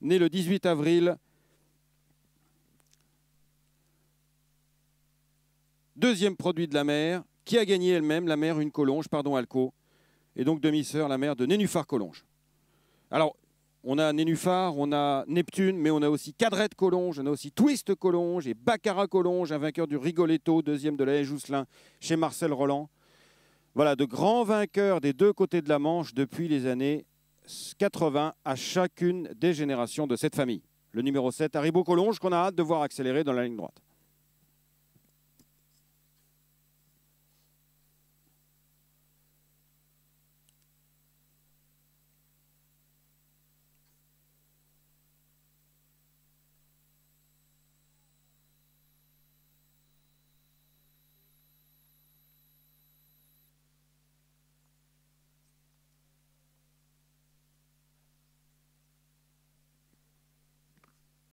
né le 18 avril. Deuxième produit de la mer, qui a gagné elle-même, la mer, une Colonge, pardon, Alco, et donc demi-sœur, la mère de Nénuphar Colonge. Alors, on a Nénuphar, on a Neptune, mais on a aussi Cadrette Colonge, on a aussi Twist Colonge et Baccarat Colonge, un vainqueur du Rigoletto, deuxième de la Haye Jousselin chez Marcel Roland. Voilà, de grands vainqueurs des deux côtés de la Manche depuis les années 80 à chacune des générations de cette famille. Le numéro 7, Haribo Collonge, qu'on a hâte de voir accélérer dans la ligne droite.